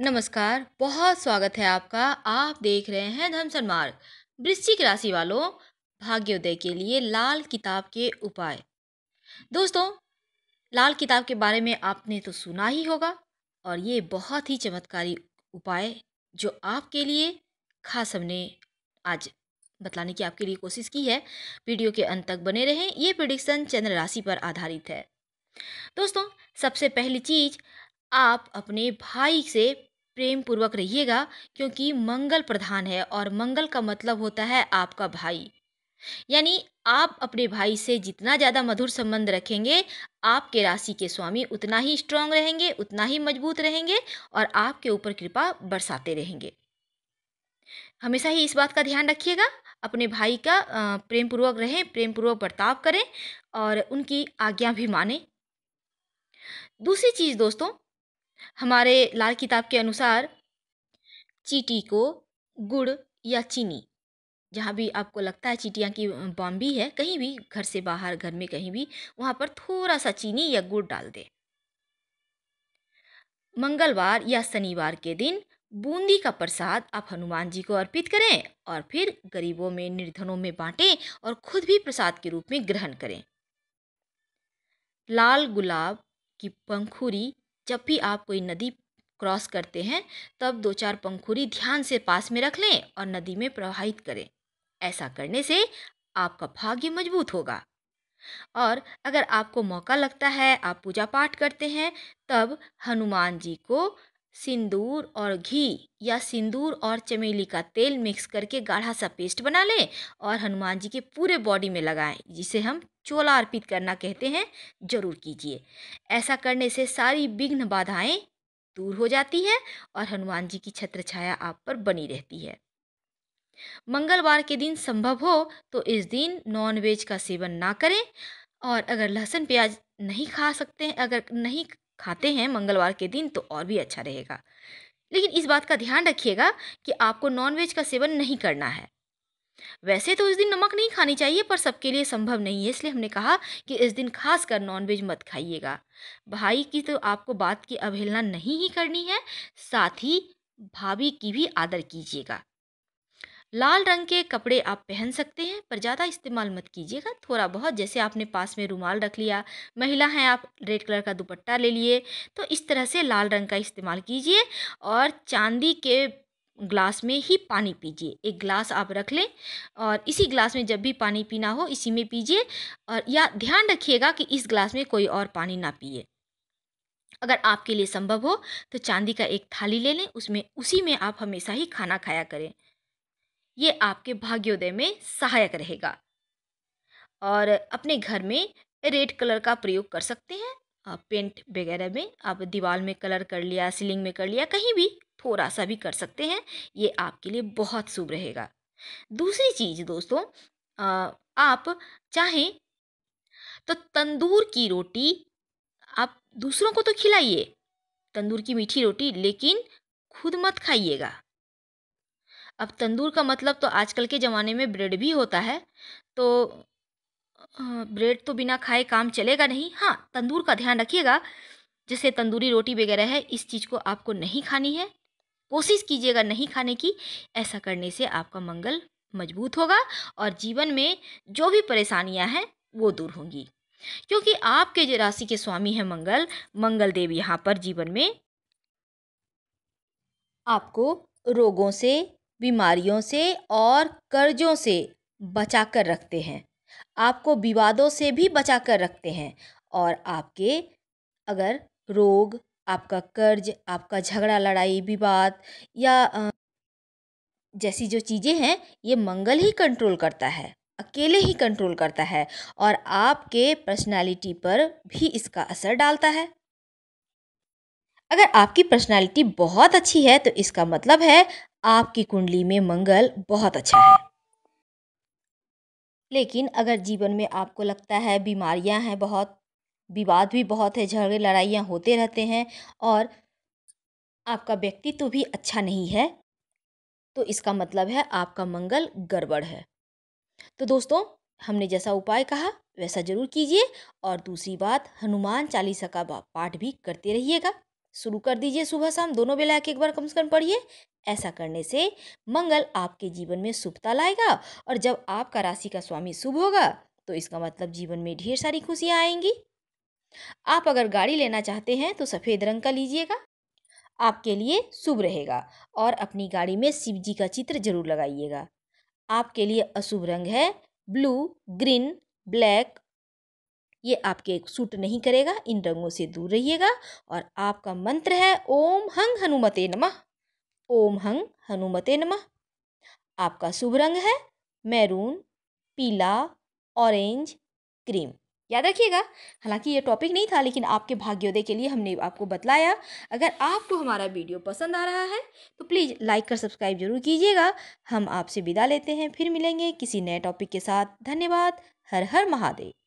नमस्कार बहुत स्वागत है आपका आप देख रहे हैं धन मार्ग वृश्चिक राशि वालों भाग्योदय के लिए लाल किताब के उपाय दोस्तों लाल किताब के बारे में आपने तो सुना ही होगा और ये बहुत ही चमत्कारी उपाय जो आपके लिए खास हमने आज बताने की आपके लिए कोशिश की है वीडियो के अंत तक बने रहें ये प्रिडिक्शन चंद्र राशि पर आधारित है दोस्तों सबसे पहली चीज़ आप अपने भाई से प्रेम पूर्वक रहिएगा क्योंकि मंगल प्रधान है और मंगल का मतलब होता है आपका भाई यानी आप अपने भाई से जितना ज़्यादा मधुर संबंध रखेंगे आपके राशि के स्वामी उतना ही स्ट्रांग रहेंगे उतना ही मजबूत रहेंगे और आपके ऊपर कृपा बरसाते रहेंगे हमेशा ही इस बात का ध्यान रखिएगा अपने भाई का प्रेम पूर्वक रहें प्रेम पूर्वक बर्ताव करें और उनकी आज्ञा भी माने दूसरी चीज़ दोस्तों हमारे लाल किताब के अनुसार चीटी को गुड़ या चीनी जहाँ भी आपको लगता है चीटियाँ की बॉम्बी है कहीं भी घर से बाहर घर में कहीं भी वहाँ पर थोड़ा सा चीनी या गुड़ डाल दें मंगलवार या शनिवार के दिन बूंदी का प्रसाद आप हनुमान जी को अर्पित करें और फिर गरीबों में निर्धनों में बांटें और खुद भी प्रसाद के रूप में ग्रहण करें लाल गुलाब की पंखुरी जब भी आप कोई नदी क्रॉस करते हैं तब दो चार पंखुड़ी ध्यान से पास में रख लें और नदी में प्रवाहित करें ऐसा करने से आपका भाग्य मजबूत होगा और अगर आपको मौका लगता है आप पूजा पाठ करते हैं तब हनुमान जी को सिंदूर और घी या सिंदूर और चमेली का तेल मिक्स करके गाढ़ा सा पेस्ट बना लें और हनुमान जी के पूरे बॉडी में लगाएं जिसे हम चोला अर्पित करना कहते हैं जरूर कीजिए ऐसा करने से सारी विघ्न बाधाएं दूर हो जाती है और हनुमान जी की छत्र छाया आप पर बनी रहती है मंगलवार के दिन संभव हो तो इस दिन नॉन का सेवन ना करें और अगर लहसुन प्याज नहीं खा सकते हैं अगर नहीं खाते हैं मंगलवार के दिन तो और भी अच्छा रहेगा लेकिन इस बात का ध्यान रखिएगा कि आपको नॉनवेज का सेवन नहीं करना है वैसे तो इस दिन नमक नहीं खानी चाहिए पर सबके लिए संभव नहीं है इसलिए हमने कहा कि इस दिन खास कर नॉनवेज मत खाइएगा भाई की तो आपको बात की अवहेलना नहीं ही करनी है साथ ही भाभी की भी आदर कीजिएगा लाल रंग के कपड़े आप पहन सकते हैं पर ज़्यादा इस्तेमाल मत कीजिएगा थोड़ा बहुत जैसे आपने पास में रुमाल रख लिया महिला हैं आप रेड कलर का दुपट्टा ले लिए तो इस तरह से लाल रंग का इस्तेमाल कीजिए और चांदी के ग्लास में ही पानी पीजिए एक ग्लास आप रख लें और इसी ग्लास में जब भी पानी पीना हो इसी में पीजिए और या ध्यान रखिएगा कि इस ग्लास में कोई और पानी ना पिए अगर आपके लिए संभव हो तो चांदी का एक थाली ले लें उसमें उसी में आप हमेशा ही खाना खाया करें ये आपके भाग्योदय में सहायक रहेगा और अपने घर में रेड कलर का प्रयोग कर सकते हैं आप पेंट वगैरह में आप दीवार में कलर कर लिया सीलिंग में कर लिया कहीं भी थोड़ा सा भी कर सकते हैं ये आपके लिए बहुत शुभ रहेगा दूसरी चीज़ दोस्तों आप चाहें तो तंदूर की रोटी आप दूसरों को तो खिलाइए तंदूर की मीठी रोटी लेकिन खुद मत खाइएगा अब तंदूर का मतलब तो आजकल के ज़माने में ब्रेड भी होता है तो ब्रेड तो बिना खाए काम चलेगा नहीं हाँ तंदूर का ध्यान रखिएगा जैसे तंदूरी रोटी वगैरह है इस चीज़ को आपको नहीं खानी है कोशिश कीजिएगा नहीं खाने की ऐसा करने से आपका मंगल मजबूत होगा और जीवन में जो भी परेशानियां हैं वो दूर होंगी क्योंकि आपके जो राशि के स्वामी हैं मंगल मंगल देव यहाँ पर जीवन में आपको रोगों से बीमारियों से और कर्ज़ों से बचा कर रखते हैं आपको विवादों से भी बचा कर रखते हैं और आपके अगर रोग आपका कर्ज आपका झगड़ा लड़ाई विवाद या जैसी जो चीज़ें हैं ये मंगल ही कंट्रोल करता है अकेले ही कंट्रोल करता है और आपके पर्सनालिटी पर भी इसका असर डालता है अगर आपकी पर्सनालिटी बहुत अच्छी है तो इसका मतलब है आपकी कुंडली में मंगल बहुत अच्छा है लेकिन अगर जीवन में आपको लगता है बीमारियां हैं बहुत विवाद भी बहुत है झगड़े लड़ाइयाँ होते रहते हैं और आपका व्यक्तित्व भी अच्छा नहीं है तो इसका मतलब है आपका मंगल गड़बड़ है तो दोस्तों हमने जैसा उपाय कहा वैसा जरूर कीजिए और दूसरी बात हनुमान चालीसा का पाठ भी करते रहिएगा शुरू कर दीजिए सुबह शाम दोनों बेला एक बार कम से कम पढ़िए ऐसा करने से मंगल आपके जीवन में शुभता लाएगा और जब आपका राशि का स्वामी शुभ होगा तो इसका मतलब जीवन में ढेर सारी खुशियाँ आएंगी आप अगर गाड़ी लेना चाहते हैं तो सफ़ेद रंग का लीजिएगा आपके लिए शुभ रहेगा और अपनी गाड़ी में शिव जी का चित्र जरूर लगाइएगा आपके लिए अशुभ रंग है ब्लू ग्रीन ब्लैक ये आपके सूट नहीं करेगा इन रंगों से दूर रहिएगा और आपका मंत्र है ओम हंग हनुमते नमः ओम हंग हनुमते नमः आपका शुभ रंग है मैरून पीला ऑरेंज क्रीम याद रखिएगा हालांकि ये टॉपिक नहीं था लेकिन आपके भाग्योदय के लिए हमने आपको बतलाया अगर आपको तो हमारा वीडियो पसंद आ रहा है तो प्लीज़ लाइक और सब्सक्राइब जरूर कीजिएगा हम आपसे विदा लेते हैं फिर मिलेंगे किसी नए टॉपिक के साथ धन्यवाद हर हर महादेव